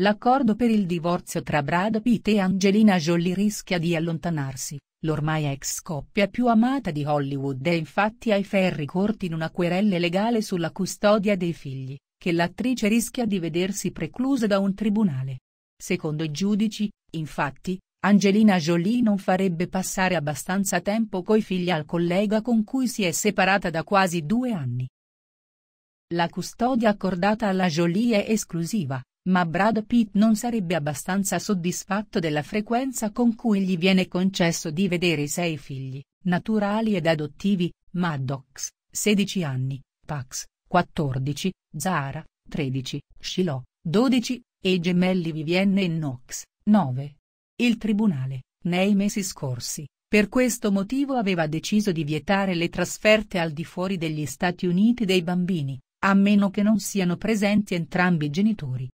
L'accordo per il divorzio tra Brad Pitt e Angelina Jolie rischia di allontanarsi. L'ormai ex coppia più amata di Hollywood è infatti ai ferri corti in una querella legale sulla custodia dei figli, che l'attrice rischia di vedersi preclusa da un tribunale. Secondo i giudici, infatti, Angelina Jolie non farebbe passare abbastanza tempo coi figli al collega con cui si è separata da quasi due anni. La custodia accordata alla Jolie è esclusiva, ma Brad Pitt non sarebbe abbastanza soddisfatto della frequenza con cui gli viene concesso di vedere i sei figli, naturali ed adottivi, Maddox, 16 anni, Pax, 14, Zara, 13, Shiloh, 12, e i gemelli Vivienne e Knox, 9. Il tribunale, nei mesi scorsi, per questo motivo aveva deciso di vietare le trasferte al di fuori degli Stati Uniti dei bambini, a meno che non siano presenti entrambi i genitori.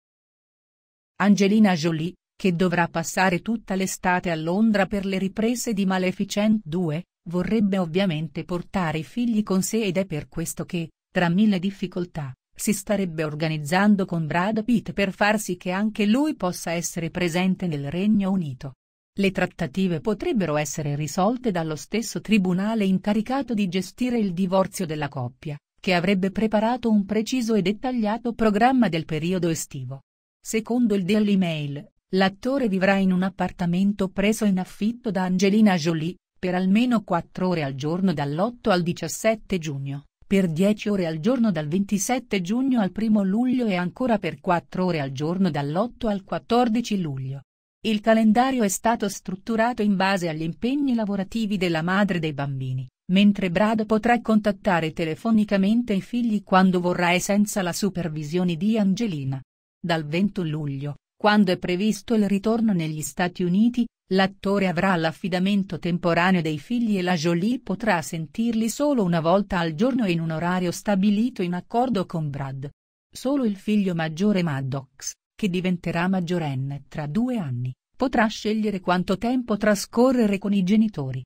Angelina Jolie, che dovrà passare tutta l'estate a Londra per le riprese di Maleficent 2, vorrebbe ovviamente portare i figli con sé ed è per questo che, tra mille difficoltà, si starebbe organizzando con Brad Pitt per far sì che anche lui possa essere presente nel Regno Unito. Le trattative potrebbero essere risolte dallo stesso tribunale incaricato di gestire il divorzio della coppia, che avrebbe preparato un preciso e dettagliato programma del periodo estivo. Secondo il Daily Mail, l'attore vivrà in un appartamento preso in affitto da Angelina Jolie, per almeno 4 ore al giorno dall'8 al 17 giugno, per 10 ore al giorno dal 27 giugno al 1 luglio e ancora per 4 ore al giorno dall'8 al 14 luglio. Il calendario è stato strutturato in base agli impegni lavorativi della madre dei bambini, mentre Brad potrà contattare telefonicamente i figli quando vorrà e senza la supervisione di Angelina. Dal 20 luglio, quando è previsto il ritorno negli Stati Uniti, l'attore avrà l'affidamento temporaneo dei figli e la Jolie potrà sentirli solo una volta al giorno in un orario stabilito in accordo con Brad. Solo il figlio maggiore Maddox, che diventerà maggiorenne tra due anni, potrà scegliere quanto tempo trascorrere con i genitori.